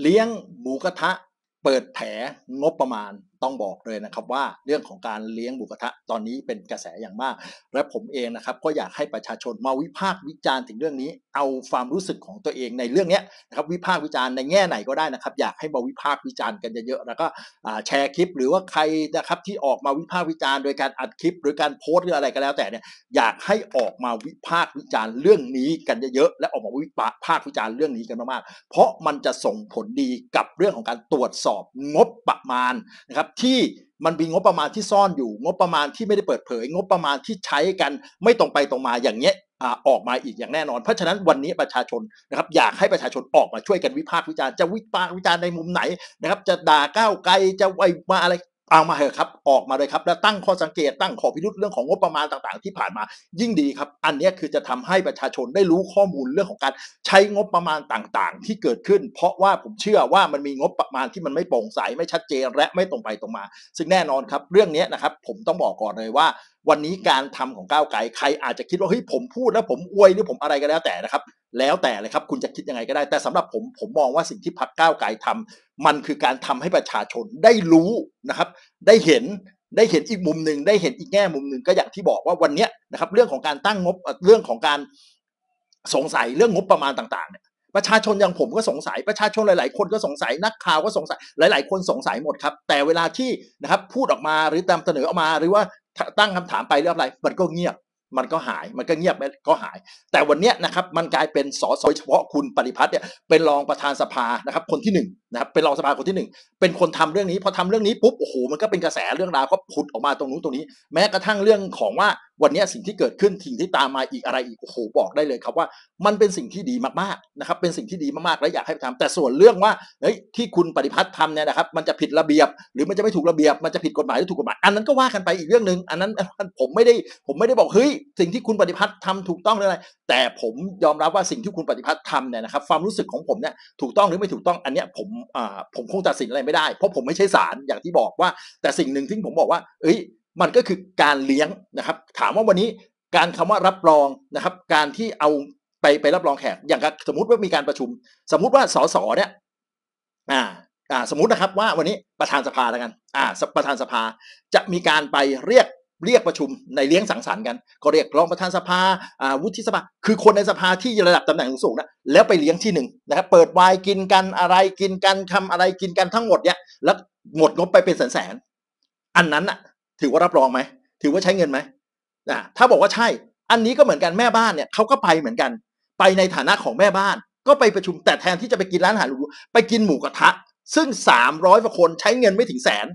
เลี้ยงหมูกระทะเปิดแผงบประมาณต้องบอกเลยนะครับว่าเรื่องของการเลี้ยงบุกระทะตอนนี้เป็นกระแสอย่างมาก และผมเองนะครับก็อยากให้ประชาชนมาวิพากษ์วิจารณ์ถึงเรื่องนี้ เอาความรู้สึกของตัวเองในเรื่องนี้นะครับวิพากษ์วิจารณ์ในแง่ไหนก็ได้นะครับ อยากให้มาวิพากษ์วิจารณ์กันเยอะๆแล้วก็แชร์คลิป หรือว่าใครนะครับที่ออกมาวิพากษ์วิจารณ์โดยการอัดคลิป หรือการโพสต์หรืออะไรก็แล้วแต่เนี่ยอยากให้ออกมาวิพากษ์วิจารณ์เรื่องนี้กันเยอะๆและออกมาวิพากษ์วิจารณ์เรื่องนี้กันมากๆเพราะมันจะส่งผลดีกับเรื่องของการตรวจสอบงบประมาณนะครับที่มันมีงบประมาณที่ซ่อนอยู่งบประมาณที่ไม่ได้เปิดเผย งบประมาณที่ใช้กันไม่ตรงไปตรงมาอย่างเงี้ยออกมาอีกอย่างแน่นอนเพราะฉะนั้นวันนี้ประชาชนนะครับอยากให้ประชาชนออกมาช่วยกันวิพากษ์วิจารณ์จะวิพากษ์วิจารณ์ในมุมไหนนะครับจะด่าก้าวไกลจะไวมาอะไรเอามาเหอะครับออกมาเลยครับ แล้วตั้งข้อสังเกต ตั้งขอพิรุษเรื่องของงบประมาณต่างๆที่ผ่านมา ยิ่งดีครับอันนี้คือจะทำให้ประชาชนได้รู้ข้อมูลเรื่องของการใช้งบประมาณต่างๆ ที่เกิดขึ้น เพราะว่าผมเชื่อว่ามันมีงบประมาณที่มันไม่โปร่งใสไม่ชัดเจนและไม่ตรงไปตรงมา ซึ่งแน่นอนครับ เรื่องนี้นะครับ ผมต้องบอกก่อนเลยว่าวันนี้การทำของก้าวไกลใครอาจจะคิดว่าเฮ้ยผมพูดแล้วผมอวยหรือผมอะไรก็แล้วแต่นะครับ แล้วแต่เลยครับ คุณจะคิดยังไงก็ได้ แต่สำหรับผมผมมองว่าสิ่งที่พักก้าวไกลทำมันคือการทำให้ประชาชนได้รู้นะครับ ได้เห็นได้เห็นอีกมุมหนึ่งได้เห็นอีกแง่มุมหนึ่งก็อย่างที่บอกว่าวันนี้นะครับ เรื่องของการตั้งงบเรื่องของการสงสัยเรื่องงบประมาณต่างๆเนี่ยประชาชนอย่างผมก็สงสัย ประชาชนหลาย ๆคนก็สงสัยนักข่าวก็สงสัยหลาย ๆคนสงสัยหมดครับ แต่เวลาที่นะครับพูดออกมาหรือตามเสนอออกมาหรือว่าตั้งคำถามไปเรื่องอะไร มันก็เงียบ มันก็หาย มันก็เงียบก็หาย แต่วันนี้นะครับ มันกลายเป็นสส เฉพาะคุณปริพัฒน์เนี่ย เป็นรองประธานสภานะครับ คนที่1นนะครับ เป็นรองสภาคนที่1เป็นคนทำเรื่องนี้ พอทำเรื่องนี้ปุ๊บ โอ้โห มันก็เป็นกระแสเรื่องราวก็ผุดออกมาตรงนู้นตรงนี้ แม้กระทั่งเรื่องของว่าวันนี้สิ่งที่เกิดขึ้นสิ่งที่ตามมาอีกอะไรอีกโอ้โหบอกได้เลยครับว่า มันเป็นสิ่งที่ดีมากๆนะครับเป็นสิ่งที่ดีมากๆและอยากให้ทำแต่ส่วนเรื่องว่าเฮ้ยที่คุณปฏิพัฒน์ทำเนี่ยนะครับ มันจะผิดระเบียบ หรือมันจะไม่ถูกระเบียบ มันจะผิดกฎหมายหรือถูกกฎหมายอันนั้นก็ว่ากันไปอีกเรื่องหนึ่งอันนั้นผมไม่ได้ผมไม่ได้บอกเฮ้ยสิ่งที่คุณปฏิพัฒน์ทำถูกต้องหรืออะไรแต่ผมยอมรับว่าสิ่งที่คุณปฏิพัฒน์ทำเนี่ยนะครับ ความรู้สึกของผมเนี่ยถูกต้องหรือไม่ถูกต้องอันนี้ผมอ่าผมคงตัดสินอะไรไม่ได้เพราะผมไม่ใช่ศาลอย่างที่บอกว่า แต่สิ่งหนึ่งที่ผมบอกว่า เอ้ยมันก็คือการเลี้ยงนะครับ ถามว่าวันนี้การคำว่ารับรองนะครับ การที่เอาไปไปรับรองแขกอย่างกสมมติว่ามีการประชุม สมมุติว่าสสเนี่ยอ่าอ่าสมมตินะครับว่าวันนี้ประธานสภาแล้วกัน อ่า ประธานสภาจะมีการไปเรียกเรียกประชุมในเลี้ยงสังสรรค์กัน ก็เรียกรองประธานสภาอ่าวุฒิสภาคือคนในสภาที่ระดับตำแหน่งสูงนะแล้วไปเลี้ยงที่หนึ่งนะครับ เปิดวายกินกันอะไรกินกันทำอะไรกินกันทั้งหมดเนี่ยแล้วหมดงบไปเป็นแสนแสนอันนั้นอะถือว่ารับรองไหมถือว่าใช้เงินไหมนะถ้าบอกว่าใช่ อันนี้ก็เหมือนกันแม่บ้านเนี่ยเขาก็ไปเหมือนกัน ไปในฐานะของแม่บ้านก็ไปประชุมแต่แทนที่จะไปกินร้านอาหารหรูไปกินหมูกระทะ ซึ่ง 300กว่าคนใช้เงินไม่ถึงแสน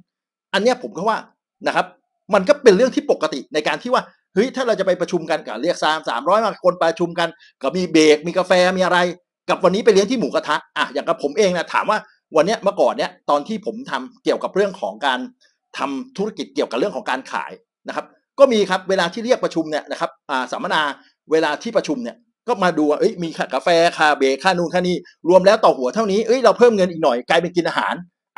อันนี้ผมก็ว่านะครับ มันก็เป็นเรื่องที่ปกติในการที่ว่าเฮ้ยถ้าเราจะไปประชุมกันกับเรียกสามสามร้อยมาคนประชุมกันก็มีเบรกมีกาแฟมีอะไร กับวันนี้ไปเลี้ยงที่หมูกระทะอ่ะอย่างกับผมเองนะถามว่าวันเนี้ยเมื่อก่อนเนี้ยตอนที่ผมทำเกี่ยวกับเรื่องของ การทำธุรกิจเกี่ยวกับเรื่องของการขายนะครับ ก็มีครับเวลาที่เรียกประชุมเนี่ยนะครับสัมมนาเวลาที่ประชุมเนี่ยก็มาดูเอ้ยมีค่ากาแฟค่าเบรค่านู่นค่านี่รวมแล้วต่อหัวเท่านี้เอ้ยเราเพิ่มเงินอีกหน่อย กลายเป็นกินอาหาร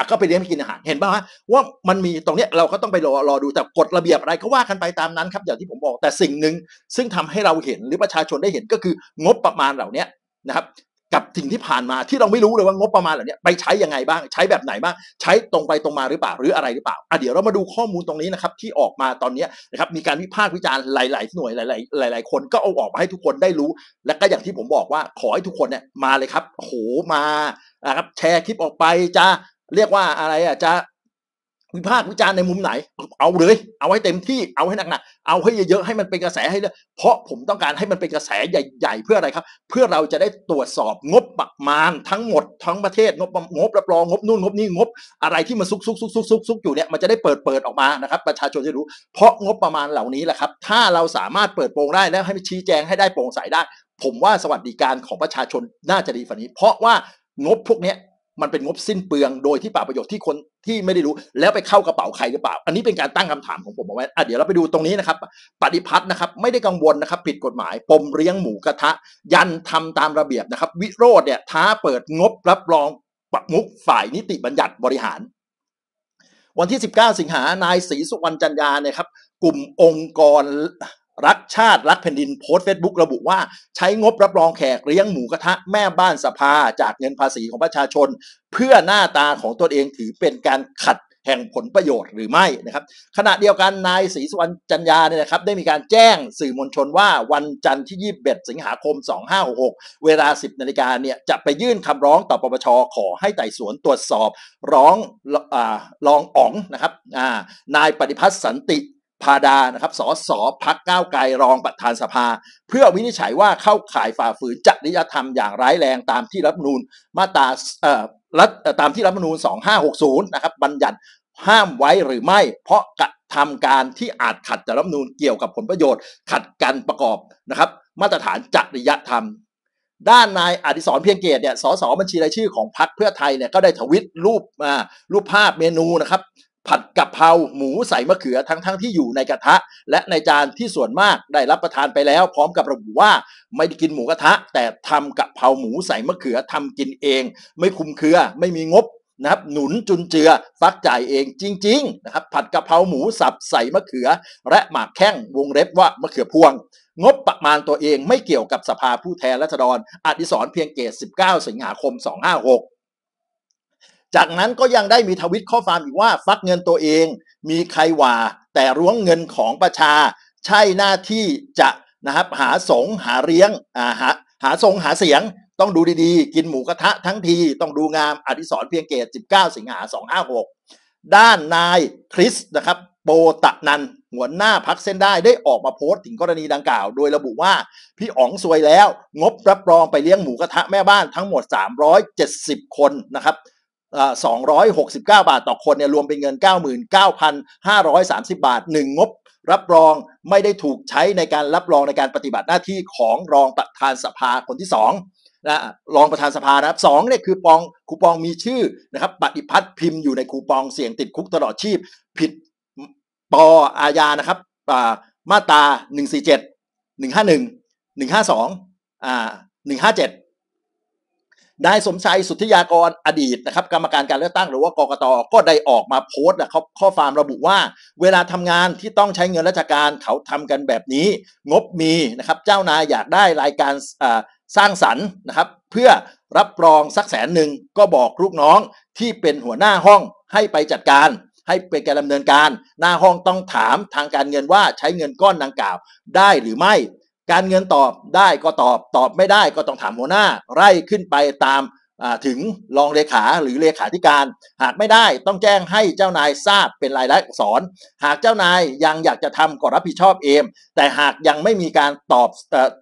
ก็ไปเลี้ยงไปกินอาหารเห็นป่าวว่ามันมีตรงเนี้ยเราก็ต้องไปรอรอดูแต่กฎระเบียบอะไรก็ว่ากันไปตามนั้นครับอย่างที่ผมบอกแต่สิ่งหนึ่งซึ่งทำให้เราเห็นหรือประชาชนได้เห็นก็คืองบประมาณเหล่านี้นะครับกับสิ่งที่ผ่านมาที่เราไม่รู้เลยว่างบประมาณเหล่านี้ไปใช้ยังไงบ้าง ใช้แบบไหนบ้างใช้ตรงไปตรงมาหรือเปล่าหรืออะไรหรือเปล่าอ่ะเดี๋ยวเรามาดูข้อมูลตรงนี้นะครับที่ออกมาตอนนี้นะครับมีการวิพากษ์วิจารณ์หลายๆหน่วยหลายๆหลายๆคนก็เอาออกมาให้ทุกคนได้รู้ และก็อย่างที่ผมบอกว่าขอให้ทุกคนเนี่ยมาเลยครับโหมานะครับแชร์คลิปออกไปจะเรียกว่าอะไรอ่ะจะวิพากษ์วิจารณ์ในมุมไหนเอาเลย เอาให้เต็มที่เอาให้หนักๆเอาให้เยอะๆให้มันเป็นกระแสให้เลยเพราะผมต้องการให้มันเป็นกระแสใหญ่ ๆ เพื่ออะไรครับ เพื่อเราจะได้ตรวจสอบงบประมาณทั้งหมดทั้งประเทศงบงบรับรองงบนู่นงบนี่งบอะไรที่มันซุกซุกซุกซุกซุกซุกอยู่เนี่ยมันจะได้เปิดเปิดออกมานะครับประชาชนจะรู้ เพราะงบประมาณเหล่านี้แหละครับถ้าเราสามารถเปิดโปงได้แล้วให้ชี้แจงให้ได้โปร่งใสได้ ผมว่าสวัสดิการของประชาชนน่าจะดีฝันนี้ เพราะว่างบพวกนี้มันเป็นงบสิ้นเปลืองโดยที่ป่าประโยชน์ที่คนที่ไม่ได้รู้ แล้วไปเข้ากระเป๋าใครหรือเปล่า อันนี้เป็นการตั้งคำถามของผมเอาไว้อ่ะเดี๋ยวเราไปดูตรงนี้นะครับ ปฏิพัฒน์นะครับ ไม่ได้กังวลนะครับ ผิดกฎหมายปมเลี้ยงหมูกระทะ ยันทำตามระเบียบนะครับ วิโรดเนี่ยท้าเปิดงบรับรองปรับมุกฝ่ายนิติบัญญัติบริหาร วันที่ 19 สิงหา นายศรีสุวรรณจันยาเนี่ยครับ กลุ่มองค์กรรักชาติรักแผ่นดินโพสต์เฟซบุ๊กระบุว่าใช้งบรับรองแขกเลี้ยงหมูกระทะแม่บ้านสภา จากเงินภาษีของประชาชน เพื่อหน้าตาของตนเองถือเป็นการขัดแห่งผลประโยชน์หรือไม่นะครับขณะเดียวกันนายศรีสุวรรณจันยาเนี่ยนะครับได้มีการแจ้งสื่อมวลชนว่าวันจันทร์ที่21สิงหาคม 2566 เวลา 10นาฬิกาเนี่ยจะไปยื่นคำร้องต่อปปชขอให้ไต่สวนตรวจสอบร้องอรองอ๋องนะครับนายปฏิพัฒน์สันติพาดานะครับ สสพักก้าวไกลรองประธานสภา เพื่อวินิจฉัยว่าเข้าข่ายฝ่าฝืนจริยธรรมอย่างร้ายแรงตามที่รัฐนูลมาตรารัฐตามที่รัฐมนูล2560 นะครับบัญญัติห้ามไว้หรือไม่เพราะกระทำการที่อาจขัดจรรฐนูลเกี่ยวกับผลประโยชน์ ขัดกันประกอบนะครับ มาตรฐานจริยธรรม ด้านนายอดิศรเพียงเกตเนี่ยสสบัญชีรายชื่อของพรรคเพื่อไทยเนี่ยก็ได้ทวิตรูปมารูปภาพเมนูนะครับผัดกะเพราหมูใส่มะเขือทั้งๆทที่อยู่ในกระทะ และในจานที่ส่วนมากได้รับประทานไปแล้วพร้อมกับระบุว่าไม่ได้กินหมูกระทะ แต่ทำกะเพราหมูใส่มะเขือทำกินเอง ไม่คุ้มเคือไม่มีงบนะครับหนุนจุนเจือฟักจ่ายเองจริงๆนะครับผัดกะเพราหมูสับใส่มะเขือ และหมากแข้งวงเล็บว่ามะเขือพวง งบประมาณตัวเองไม่เกี่ยวกับสภาผู้แทนราษฎรอดิศรเพียงเกต19สิงหาคม 256จากนั้นก็ยังได้มีทวิตข้อความอีกว่าฟักเงินตัวเองมีใครว่าแต่ร้วงเงินของประชา ใช่หน้าที่จะนะครับหาสงหาเลี้ยงอ่าหาหาสงหาเสียงต้องดูดีๆ กินหมูกระทะทั้งที ต้องดูงามอธิสรเพียงเกต19 สิงหา256ด้านนายคริสนะครับ โปตะนันหัวหน้าพักเส้นได้ ได้ออกมาโพสต์ถึงกรณีดังกล่าว โดยระบุว่า พี่อ๋องซวยแล้วงบรับรองไปเลี้ยงหมูกระทะแม่บ้านทั้งหมด 370 คนนะครับ269 บาทต่อคนเนี่ยรวมเป็นเงิน 99,530 บาท 1 งบรับรองไม่ได้ถูกใช้ในการรับรองในการปฏิบัติหน้าที่ของรองประธานสภาคนที่2นะรองประธานสภานะครับสองเนี่ยคือปองคูปองมีชื่อนะครับปฏิพัฒน์พิมพ์อยู่ในคูปองเสี่ยงติดคุกตลอดชีพผิดปออาญานะครับมาตรา147 151 152อ่า157นายสมชัยสุทธิยากรอดีตนะครับกรรมการการเลือกตั้งหรือว่ากกต ก็ได้ออกมาโพสต์นะครับข้อความระบุว่า เวลาทำงานที่ต้องใช้เงินราชการเขาทำกันแบบนี้ งบมีนะครับเจ้านายอยากได้รายการสร้างสรรค์นะครับ เพื่อรับรองสักแสนหนึ่งก็บอกลูกน้องที่เป็นหัวหน้าห้องให้ไปจัดการให้เป็นการดำเนินการ หน้าห้องต้องถามทางการเงินว่าใช้เงินก้อนดังกล่าวได้หรือไม่การเงินตอบได้ก็ตอบตอบไม่ได้ก็ต้องถามหัวหน้าไล่ขึ้นไปตามถึงรองเลขาหรือเลขาธิการ หากไม่ได้ต้องแจ้งให้เจ้านายทราบเป็นรายลักษณ์อักษร หากเจ้านายยังอยากจะทำก็รับผิดชอบเองแต่หากยังไม่มีการตอบ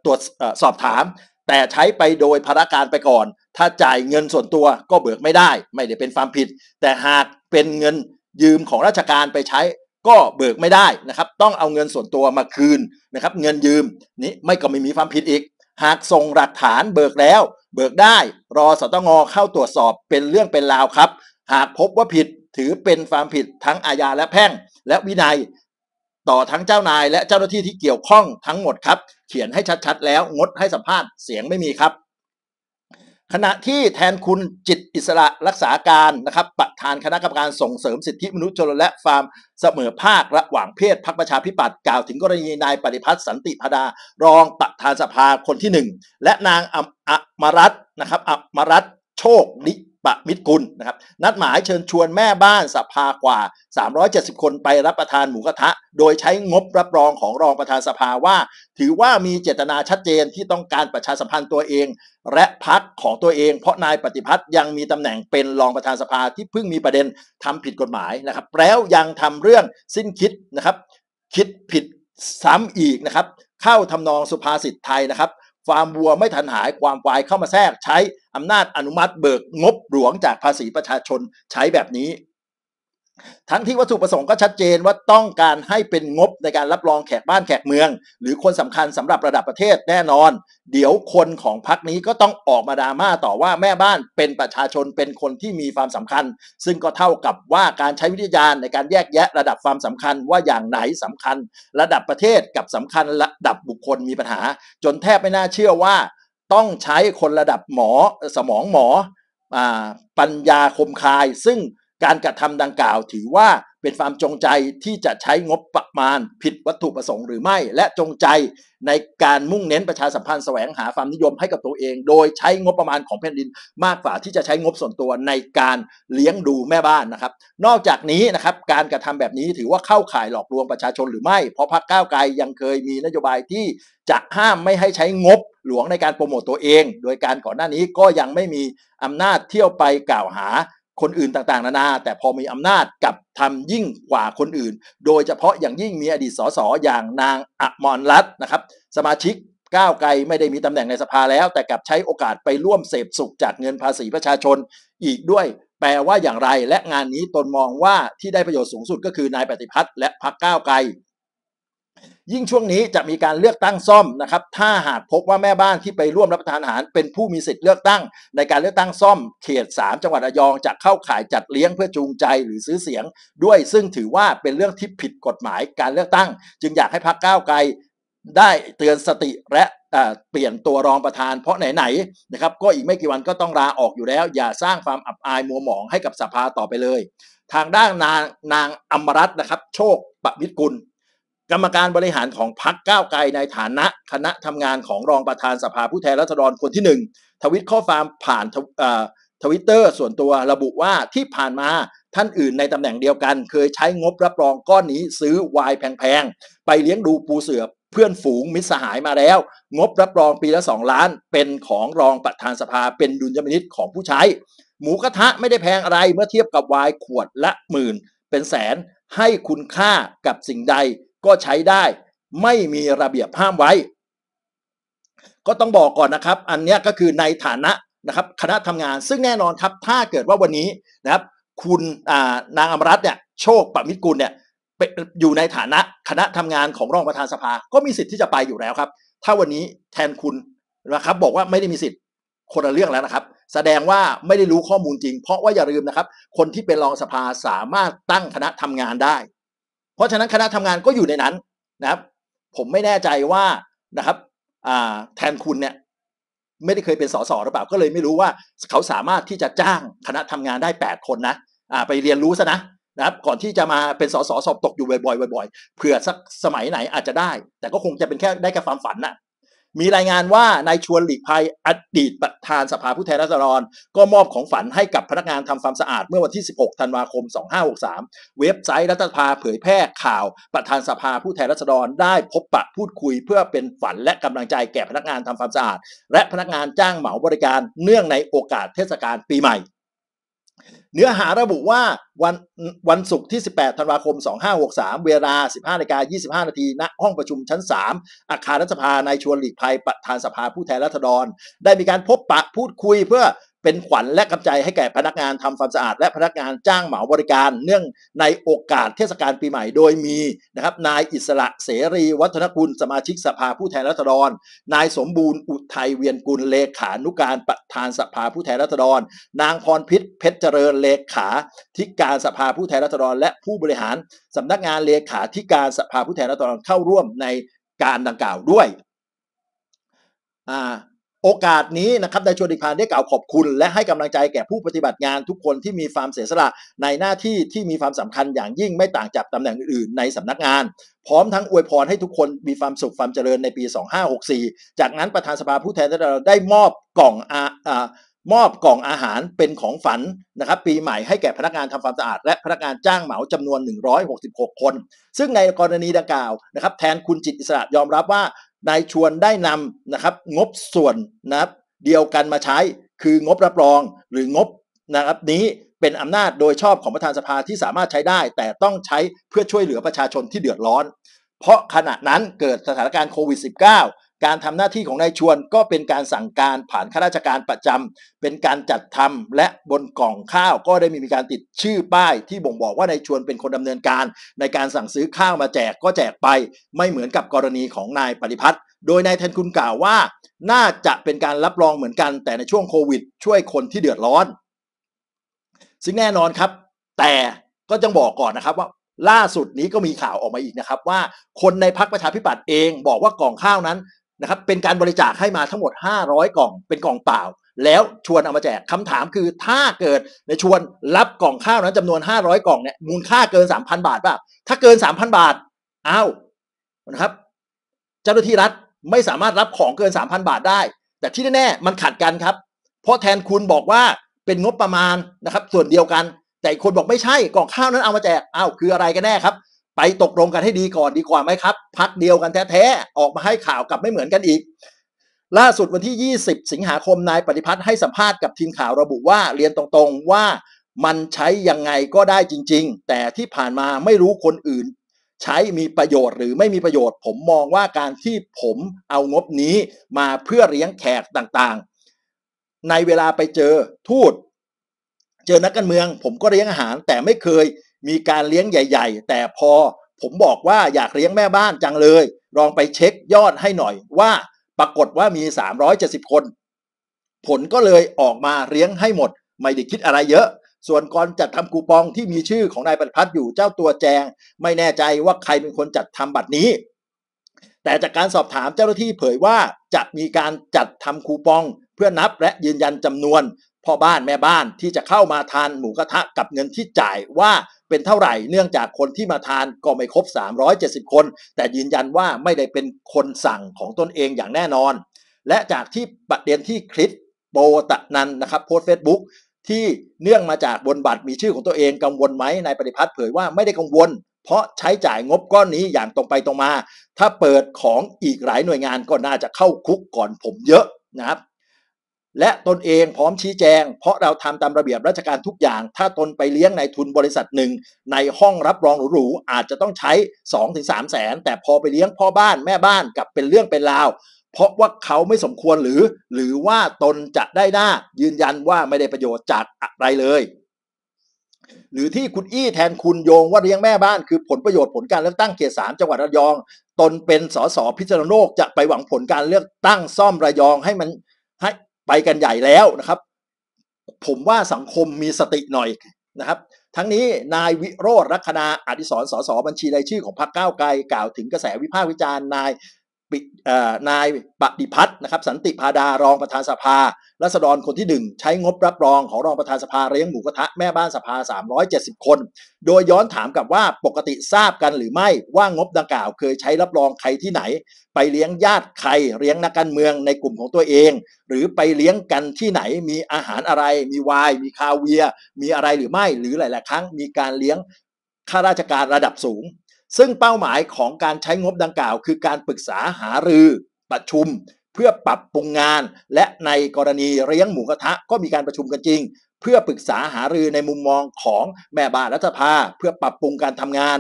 ตรวจสอบถาม แต่ใช้ไปโดยภารการไปก่อน ถ้าจ่ายเงินส่วนตัวก็เบิกไม่ได้ ไม่ได้เป็นความผิด แต่หากเป็นเงินยืมของราชการไปใช้ก็เบิกไม่ได้นะครับ ต้องเอาเงินส่วนตัวมาคืนนะครับ เงินยืมนี้ไม่ก็ไม่มีความผิดอีก หากส่งหลักฐานเบิกแล้ว เบิกได้ รอสตงเข้าตรวจสอบเป็นเรื่องเป็นราวครับ หากพบว่าผิดถือเป็นความผิดทั้งอาญาและแพ่งและวินัยต่อทั้งเจ้านายและเจ้าหน้าที่ที่เกี่ยวข้องทั้งหมดครับ เขียนให้ชัดๆ แล้วงดให้สัมภาษณ์เสียงไม่มีครับขณะที่แทนคุณจิตอิสระรักษาการนะครับ ประธานคณะกรรมการส่งเสริมสิทธิมนุษยชนและความเสมอภาคระหว่างเพศพรรคประชาธิปัตย์กล่าวถึงกรณีนายปฏิพัฒน์สันติพดา รองประธานสภาคนที่1และนางอมรัตนะครับอมรัตโชคนิปะมิตรกุลนะครับนัดหมายเชิญชวนแม่บ้านสภากว่า 370 คนไปรับประทานหมูกระทะ โดยใช้งบรับรองของรองประธานสภาว่า ถือว่ามีเจตนาชัดเจนที่ต้องการประชาสัมพันธ์ตัวเอง และพักของตัวเองเพราะนายปฏิพัฒน์ยังมีตำแหน่งเป็นรองประธานสภาที่เพิ่งมีประเด็นทำผิดกฎหมายนะครับ แล้วยังทำเรื่องสิ้นคิดนะครับ คิดผิดซ้ำอีกนะครับเข้าทำนองสุภาษิตไทยนะครับฟาร์มวัวไม่ทันหายความวายเข้ามาแทรกใช้อำนาจอนุมัติเบิกงบหลวงจากภาษีประชาชนใช้แบบนี้ทั้งที่วัตถุประสงค์ก็ชัดเจนว่าต้องการให้เป็นงบในการรับรองแขกบ้านแขกเมือง หรือคนสำคัญสำหรับระดับประเทศแน่นอน เดี๋ยวคนของพักนี้ก็ต้องออกมาดราม่าต่อว่าแม่บ้านเป็นประชาชนเป็นคนที่มีความสำคัญ ซึ่งก็เท่ากับว่าการใช้วิทยาในการแยกแยะระดับความสำคัญว่าอย่างไหนสำคัญ ระดับประเทศกับสำคัญระดับบุคคลมีปัญหา จนแทบไม่น่าเชื่อว่า ต้องใช้คนระดับหมอสมองหมอปัญญาคมคายซึ่งการกระทำดังกล่าวถือว่าเป็นความจงใจที่จะใช้งบประมาณผิดวัตถุประสงค์หรือไม่ และจงใจในการมุ่งเน้นประชาสัมพันธ์แสวงหาความนิยมให้กับตัวเอง โดยใช้งบประมาณของแผ่นดินมากกว่าที่จะใช้งบส่วนตัวในการเลี้ยงดูแม่บ้านนะครับ นอกจากนี้นะครับการกระทำแบบนี้ถือว่าเข้าข่ายหลอกลวงประชาชนหรือไม่ เพราะพรรคก้าวไกลยังเคยมีนโยบายที่จะห้ามไม่ให้ใช้งบหลวงในการโปรโมตตัวเอง โดยการก่อนหน้านี้ก็ยังไม่มีอำนาจเที่ยวไปกล่าวหาคนอื่นต่างๆนานา แต่พอมีอำนาจกับทำยิ่งกว่าคนอื่น โดยเฉพาะอย่างยิ่งมีอดีตสสอย่างนางอมรรัตน์นะครับสมาชิกก้าวไกลไม่ได้มีตำแหน่งในสภาแล้ว แต่กลับใช้โอกาสไปร่วมเสพสุขจากเงินภาษีประชาชน อีกด้วยแปลว่าอย่างไรและงานนี้ตนมองว่าที่ได้ประโยชน์สูงสุดก็คือ นายปฏิพัฒน์และพรรคก้าวไกลยิ่งช่วงนี้จะมีการเลือกตั้งซ่อมนะครับ ถ้าหากพบว่าแม่บ้านที่ไปร่วมรับประทานอาหาร เป็นผู้มีสิทธิ์เลือกตั้ง ในการเลือกตั้งซ่อม เขต3จังหวัดระยองจะเข้าข่ายจัดเลี้ยงเพื่อจูงใจหรือซื้อเสียง ด้วยซึ่งถือว่าเป็นเรื่องที่ผิดกฎหมาย การเลือกตั้ง จึงอยากให้พักก้าวไกลได้เตือนสติและเปลี่ยนตัวรองประธานเพราะไหนๆนะครับก็อีกไม่กี่วันก็ต้องลาออกอยู่แล้ว อย่าสร้างความอับอายมัวหมองให้กับสภาต่อไปเลย ทางด้านนางนางอมรัตน์นะครับโชคปมิตรกุลกรรมการบริหารของพรรคก้าวไกลในฐานะคณะทำงานของรองประธานสภาผู้แทนราษฎรคนที่1ทวิตข้อความผ่านทวิตเตอร์ส่วนตัวระบุว่าที่ผ่านมาท่านอื่นในตำแหน่งเดียวกัน เคยใช้งบรับรองก้อนนี้ซื้อวายแพงๆ ไปเลี้ยงดูปูเสือเพื่อนฝูงมิตรสหายมาแล้ว งบรับรองปีละ 2 ล้าน เป็นของรองประธานสภาเป็นดุลยพินิษของผู้ใช้ หมูกระทะไม่ได้แพงอะไรเมื่อเทียบกับวายขวดละหมื่น เป็นแสนให้คุณค่ากับสิ่งใดก็ใช้ได้ไม่มีระเบียบห้ามไว้ ก็ต้องบอกก่อนนะครับ อันนี้ก็คือในฐานะนะครับ คณะทำงานซึ่งแน่นอนครับ ถ้าเกิดว่าวันนี้นะครับ คุณนางอมรัตน์เนี่ยโชคปมิตรกุลเนี่ย อยู่ในฐานะคณะทำงานของรองประธานสภา ก็มีสิทธิ์ที่จะไปอยู่แล้วครับ ถ้าวันนี้แทนคุณนะครับบอกว่าไม่ได้มีสิทธิ์คนละเรื่องแล้วนะครับ แสดงว่าไม่ได้รู้ข้อมูลจริง เพราะว่าอย่าลืมนะครับ คนที่เป็นรองสภาสามารถตั้งคณะทำงานได้เพราะฉะนั้น คณะทำงานก็อยู่ในนั้นนะครับ ผมไม่แน่ใจว่านะครับแทนคุณเนี่ย ไม่ได้เคยเป็นสสหรือเปล่า ก็เลยไม่รู้ว่าเขาสามารถที่จะจ้างคณะทำงานได้ 8 คนนะไปเรียนรู้ซะนะนะครับ ก่อนที่จะมาเป็นสสสอบตกอยู่บ่อยๆบ่อย ๆเผื่อสักสมัยไหนอาจจะได้ แต่ก็คงจะเป็นแค่ได้แค่ความฝันนะมีรายงานว่านายชวนหลีกภัย อดีตประธานสภาผู้แทนราษฎร ก็มอบของฝันให้กับพนักงานทำความสะอาด เมื่อวันที่ 16 ธันวาคม 2563 เว็บไซต์รัฐสภาเผยแพร่ข่าวประธานสภาผู้แทนราษฎรได้พบปะพูดคุยเพื่อเป็นฝันและกำลังใจแก่พนักงานทำความสะอาดและพนักงานจ้างเหมาบริการ เนื่องในโอกาสเทศกาลปีใหม่เนื้อหาระบุว่า วันวันศุกร์ที่ 18 ธันวาคม 2563 เวลา 15นา25 นาทีณห้องประชุมชั้น 3 อาคารรัฐสภานายชวนหลีกภัยประธานสภาผู้แทนราษฎร ได้มีการพบปะพูดคุยเพื่อเป็นขวัญและกำใจให้แก่พนักงานทำความสะอาด และพนักงานจ้างเหมาบริการ เนื่องในโอกาสเทศกาลปีใหม่โดยมีนะครับ นายอิสระเสรีวัฒนกุลสมาชิกสภาผู้แทนราษฎรนายสมบูรณ์อุทัยเวียนกุลเลขานุการประธานสภาผู้แทนราษฎรนางพรพิษเพชรเจริญเลขาธิการสภาผู้แทนราษฎรและผู้บริหารสำนักงานเลขาธิการสภาผู้แทนราษฎรเข้าร่วมในการดังกล่าวด้วย อ่าโอกาสนี้นะครับนายชวนดิพานได้กล่าวขอบคุณ และให้กำลังใจแก่ผู้ปฏิบัติงานทุกคนที่มีความเสียสละในหน้าที่ที่มีความสำคัญอย่างยิ่งไม่ต่างจากตำแหน่งอื่นในสำนักงาน พร้อมทั้งอวยพรให้ทุกคนมีความสุขความเจริญในปี 2564 จากนั้นประธานสภาผู้แทนราษฎรได้มอบกล่องอามอบกล่องอาหารเป็นของฝันนะครับ ปีใหม่ให้แก่พนักงานทำความสะอาด และพนักงานจ้างเหมาจำนวน 166 คน ซึ่งในกรณีดังกล่าวนะครับแทนคุณจิตอิสระยอมรับว่านายชวนได้นำนะครับงบส่วนนะครับเดียวกันมาใช้คืองบรับรอง หรืองบนะครับนี้เป็นอำนาจโดยชอบของประธานสภาที่สามารถใช้ได้ แต่ต้องใช้เพื่อช่วยเหลือประชาชนที่เดือดร้อน เพราะขณะนั้นเกิดสถานการณ์โควิด -19 การทำหน้าที่ของนายชวนก็เป็นการสั่งการผ่านข้าราชการประจำ เป็นการจัดทำและบนกล่องข้าวก็ได้มีการติดชื่อป้าย ที่บ่งบอกว่านายชวนเป็นคนดำเนินการ ในการสั่งซื้อข้าวมาแจกก็แจกไปไม่เหมือนกับกรณีของนายปฏิพัฒน์โดยนายแทนคุณกล่าวว่า น่าจะเป็นการรับรองเหมือนกัน แต่ในช่วงโควิดช่วยคนที่เดือดร้อนซึ่งแน่นอนครับ แต่ก็จังบอกก่อนนะครับว่า ล่าสุดนี้ก็มีข่าวออกมาอีกนะครับ ว่าคนในพักประชาธิปัตย์เองบอกว่ากล่องข้าวนั้นนะครับเป็นการบริจาคให้มาทั้งหมด 500 กล่องเป็นกล่องเปล่าแล้วชวนเอามาแจกคำถามคือถ้าเกิดในชวนรับกล่องข้าวนั้นจำนวน 500 กล่องเนี่ยมูลค่าเกิน 3,000 บาทป่ะถ้าเกิน 3,000 บาทอ้าวนะครับ เจ้าหน้าที่รัฐไม่สามารถรับของเกิน 3,000 บาทได้ แต่ที่แน่ๆมันขัดกันครับ เพราะแทนคุณบอกว่าเป็นงบประมาณนะครับ ส่วนเดียวกัน แต่คนบอกไม่ใช่กล่องข้าวนั้นเอามาแจกอ้าวคืออะไรกันแน่ครับไปตกลงกันให้ดีก่อนดีกว่าไหมครับพักเดียวกันแท้ๆออกมาให้ข่าวกับไม่เหมือนกันอีก ล่าสุดวันที่ 20 สิงหาคมนายปฏิพัฒน์ให้สัมภาษณ์กับทีมข่าวระบุว่าเรียนตรงๆ ว่ามันใช้ยังไงก็ได้จริง ๆ แต่ที่ผ่านมาไม่รู้คนอื่น ใช้มีประโยชน์หรือไม่มีประโยชน์ ผมมองว่าการที่ผมเอางบนี้มาเพื่อเลี้ยงแขกต่างๆ ในเวลาไปเจอทูตเจอนักการเมือง ผมก็เลี้ยงอาหารแต่ไม่เคยมีการเลี้ยงใหญ่ๆ แต่พอผมบอกว่าอยากเลี้ยงแม่บ้านจังเลยลองไปเช็คยอดให้หน่อยว่าปรากฏว่ามี370คน ผลก็เลยออกมาเลี้ยงให้หมด ไม่ได้คิดอะไรเยอะ ส่วนก่อนจัด ทำ คูปองที่มีชื่อของนายปฏิพัฒน์อยู่เจ้าตัวแจง ไม่แน่ใจว่าใครเป็นคนจัดทำบัตรนี้ แต่จากการสอบถามเจ้าหน้าที่เผยว่าจะมีการจัดทำคูปอง เพื่อนับและยืนยันจำนวนพ่อบ้านแม่บ้านที่จะเข้ามาทานหมูกระทะกับเงินที่จ่ายว่าเป็นเท่าไหร่เนื่องจากคนที่มาทานก็ไม่ครบ 370 คนแต่ยืนยันว่าไม่ได้เป็นคนสั่งของตนเองอย่างแน่นอน และจากที่ประเด็นที่คริสโปตะนันนะครับ โพสเฟซบุ๊กที่เนื่องมาจากบนบัตรมีชื่อของตัวเองกังวลไหมนายปฏิพัฒน์เผยว่าไม่ได้กังวล เพราะใช้จ่ายงบก้อนนี้อย่างตรงไปตรงมา ถ้าเปิดของอีกหลายหน่วยงานก็น่าจะเข้าคุกก่อนผมเยอะนะครับและตนเองพร้อมชี้แจงเพราะเราทำตามระเบียบราชการทุกอย่าง ถ้าตนไปเลี้ยงในทุนบริษัทหนึ่ง ในห้องรับรองหรูๆอาจจะต้องใช้2มแสนแต่พอไปเลี้ยงพ่อบ้านแม่บ้านกับเป็นเรื่องเป็นราว เพราะว่าเขาไม่สมควรหรือ หรือว่าตนจะได้หน้ายืนยันว่าไม่ได้ประโยชน์จากอะไรเลย หรือที่คุณอี้แทนคุณโยงว่าเลี้ยงแม่บ้านคือ ผลประโยชน์ผลการเลือกตั้งเขตสามจังหวัดระยอง ตนเป็น สสพิจารณโลกจะไปหวังผลการเลือกตั้งซ่อมระยองให้มันไปกันใหญ่แล้วนะครับ ผมว่าสังคมมีสติหน่อยนะครับ ทั้งนี้นายวิโรธรัคนาอดิศรสสบัญชีรายชื่อของพรรคก้าวไกลกล่าวถึงกระแสวิพากษ์วิจารณ์นายนายปฏิพัฒน์นะครับสันติพาดารองประธานสภารัษฎรคนที่1ใช้งบรับรองของรองประธานสภาเลี้ยงหมูกระทะแม่บ้านสภา 370 คน โดยย้อนถามกับว่าปกติทราบกันหรือไม่ว่างบดังกล่าวเคยใช้รับรองใครที่ไหน ไปเลี้ยงญาติใครเลี้ยงนักการเมืองในกลุ่มของตัวเอง หรือไปเลี้ยงกันที่ไหนมีอาหารอะไรมีวายมีคาเวียมีอะไรหรือไม่หรือหลาย ๆ ครั้ง มีการเลี้ยงข้าราชการระดับสูงซึ่งเป้าหมายของการใช้งบดังกล่าว คือการปรึกษาหารือประชุม เพื่อปรับปรุงงาน และในกรณีเลี้ยงหมูกระทะก็มีการประชุมกันจริง เพื่อปรึกษาหารือในมุมมองของแม่บ้านรัฐสภาเพื่อปรับปรุงการทำงาน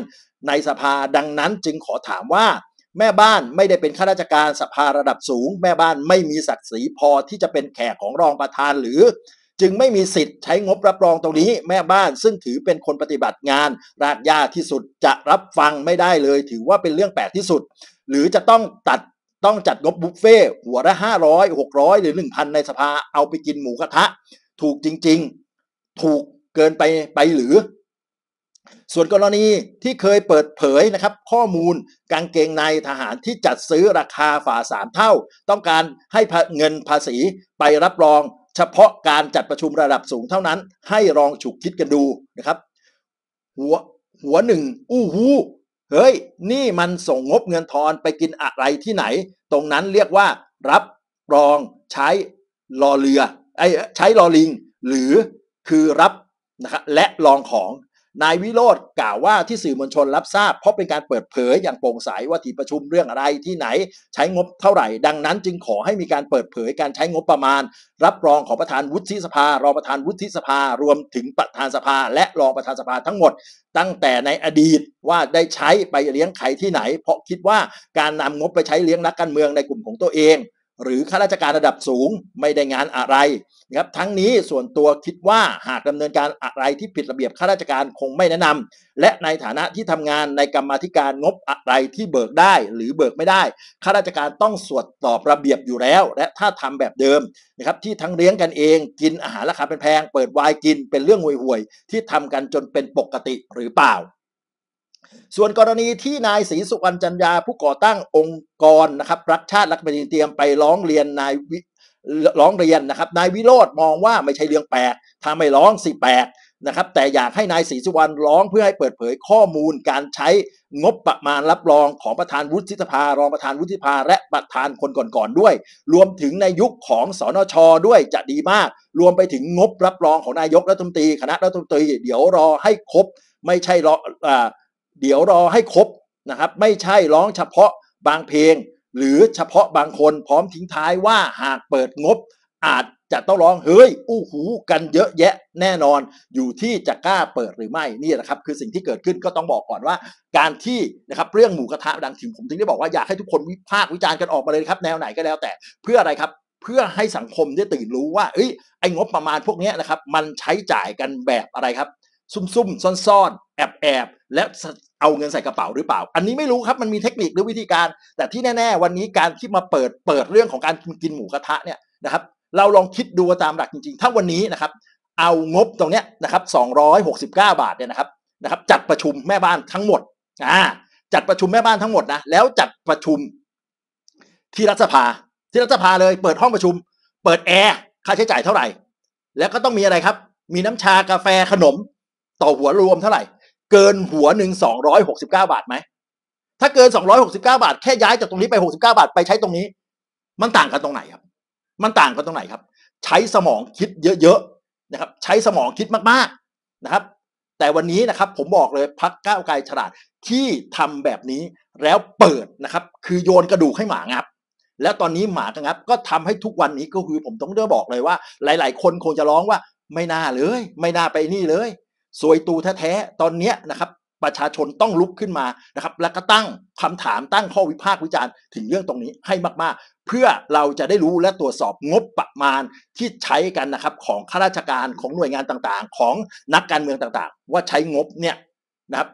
ในสภาดังนั้นจึงขอถามว่า แม่บ้านไม่ได้เป็นข้าราชการสภาระดับสูง แม่บ้านไม่มีศักดิ์ศรีพอที่จะเป็นแขกของรองประธานหรือจึงไม่มีสิทธิ์ใช้งบรับรองตรงนี้แม่บ้านซึ่งถือเป็นคนปฏิบัติงานรากยาที่สุดจะรับฟังไม่ได้เลยถือว่าเป็นเรื่องแปลกที่สุด หรือจะต้องตัดต้องจัดงบบุฟเฟ่หัวละห้าร้อยหกร้อยหรือหนึ่งพันในสภาเอาไปกินหมูกระทะ ถูกจริง ๆ ถูกเกินไปไปหรือ ส่วนกรณีที่เคยเปิดเผยนะครับ ข้อมูลกางเกงในทหารที่จัดซื้อราคาฝ่าสามเท่า ต้องการให้เงินภาษีไปรับรองเฉพาะการจัดประชุมระดับสูงเท่านั้น ให้ลองฉุกคิดกันดูนะครับ หัวหัวหนึ่ง อู้หูเฮ้ยนี่มันส่งงบเงินทอนไปกินอะไรที่ไหน ตรงนั้นเรียกว่ารับรองใช้ลอเรือไอ้ใช้ลอลิงหรือคือรับนะครับและลองของนายวิโรธกล่าวว่าที่สื่อมวลชนรับทราบเพราะเป็นการเปิดเผยอย่างโปร่งใสว่าที่ประชุมเรื่องอะไรที่ไหนใช้งบเท่าไหร่ ดังนั้นจึงขอให้มีการเปิดเผยการใช้งบประมาณ รับรองของประธานวุฒิสภา รองประธานวุฒิสภารวมถึงประธานสภา และรองประธานสภาทั้งหมด ตั้งแต่ในอดีตว่าได้ใช้ไปเลี้ยงไขที่ไหน เพราะคิดว่าการนำงบไปใช้เลี้ยงนักการเมืองในกลุ่มของตัวเองหรือข้าราชการระดับสูงไม่ได้งานอะไรนะครับทั้งนี้ส่วนตัวคิดว่าหากดำเนินการอะไรที่ผิดระเบียบข้าราชการคงไม่แนะนำ และในฐานะที่ทำงานในกรรมธิการงบอะไรที่เบิกได้หรือเบิกไม่ได้ข้าราชการต้องสวดตอบระเบียบอยู่แล้ว และถ้าทำแบบเดิมนะครับที่ทั้งเลี้ยงกันเอง กินอาหารราคาเป็นแพง เปิดวายกิน เป็นเรื่องห่วยๆที่ทำกันจนเป็นปกติหรือเปล่าส่วนกรณีที่นายศรีสุวรรณจันยาผู้ก่อตั้งองค์กรนะครับ รักชาติรักแผ่นดินเตรียมไปร้องเรียนนายวิร้องเรียนนะครับ นายวิโรธมองว่าไม่ใช่เรื่องแปลกถ้าไม่ร้องสิแปลกนะครับ แต่อยากให้นายศรีสุวรรณร้องเพื่อให้เปิดเผยข้อมูลการใช้งบประมาณรับรองของประธานวุฒิสภา รองประธานวุฒิสภาและประธานคนก่อนๆด้วย รวมถึงในยุคของสอนชด้วยจะดีมาก รวมไปถึงงบรับรองของนายกรัฐมนตรีคณะรัฐมนตรีเดี๋ยวรอให้ครบไม่ใช่รอเดี๋ยวรอให้ครบนะครับไม่ใช่ร้องเฉพาะบางเพลง หรือเฉพาะบางคนพร้อมทิ้งท้ายว่าหากเปิดงบ อาจจะต้องร้องเฮ้ยอู้หูกันเยอะแยะแน่นอน อยู่ที่จะกล้าเปิดหรือไม่นี่นะครับคือสิ่งที่เกิดขึ้นก็ต้องบอกก่อนว่า การที่นะครับเรื่องหมูกระทะดังถึงผมถึงได้บอกว่าอยากให้ทุกคนวิพากษ์วิจารณ์กันออกมาเลยครับ แนวไหนก็แล้วแต่เพื่ออะไรครับเพื่อให้สังคมได้ตื่นรู้ว่า เอ้ยไอ้งบประมาณพวกนี้นะครับมันใช้จ่ายกันแบบอะไรครับ ซุ่มๆซ่อนๆแอบๆและเอาเงินใส่กระเป๋าหรือเปล่า อันนี้ไม่รู้ครับ มันมีเทคนิคหรือวิธีการ แต่ที่แน่ ๆ วันนี้การที่มาเปิดเปิดเรื่องของการกินหมูกระทะเนี่ยนะครับ เราลองคิดดูตามหลักจริง ๆ ถ้าวันนี้นะครับ เอางบตรงเนี้ยนะครับ269 บาทเนี่ยนะครับ นะครับ จัดประชุมแม่บ้านทั้งหมด อ่าจัดประชุมแม่บ้านทั้งหมดนะ แล้วจัดประชุมที่รัฐสภาที่รัฐสภาเลยเปิดห้องประชุม เปิดแอร์ค่าใช้จ่ายเท่าไหร่ แล้วก็ต้องมีอะไรครับ มีน้ำชากาแฟขนมต่อหัวรวมเท่าไหร่เกินหัวหนึ่งสองร้อยหกสิบเก้าบาทไหม ถ้าเกินสองร้อยหกสิบเก้าบาทแค่ย้ายจากตรงนี้ไปหกสิบเก้าบาทไปใช้ตรงนี้ มันต่างกันตรงไหนครับ มันต่างกันตรงไหนครับ ใช้สมองคิดเยอะๆนะครับ ใช้สมองคิดมากๆนะครับ แต่วันนี้นะครับ ผมบอกเลยพักก้าวไกลฉลาดที่ทำแบบนี้แล้วเปิดนะครับ คือโยนกระดูกให้หมางับ แล้วตอนนี้หมากระงับก็ทำให้ทุกวันนี้ก็คือผมต้องเลือบอกเลยว่า หลายๆคนคงจะร้องว่าไม่น่าเลย ไม่น่าไปนี่เลยสวยตูแท้ๆตอนนี้นะครับ ประชาชนต้องลุกขึ้นมานะครับแล้วก็ตั้งคำถามตั้งข้อวิพากษ์วิจารณ์ถึงเรื่องตรงนี้ให้มากๆ เพื่อเราจะได้รู้และตรวจสอบงบประมาณที่ใช้กันนะครับของข้าราชการของหน่วยงานต่างๆ ของนักการเมืองต่างๆ ว่าใช้งบเนี่ยนะครับ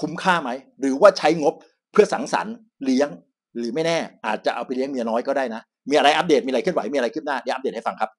คุ้มค่าไหม หรือว่าใช้งบเพื่อสังสรรค์เลี้ยงหรือไม่แน่ อาจจะเอาไปเลี้ยงเมียน้อยก็ได้นะมีอะไรอัปเดตมีอะไรเคลื่อนไหวมีอะไรค้นหน้าเดี๋ยวอัปเดตให้ฟังครับ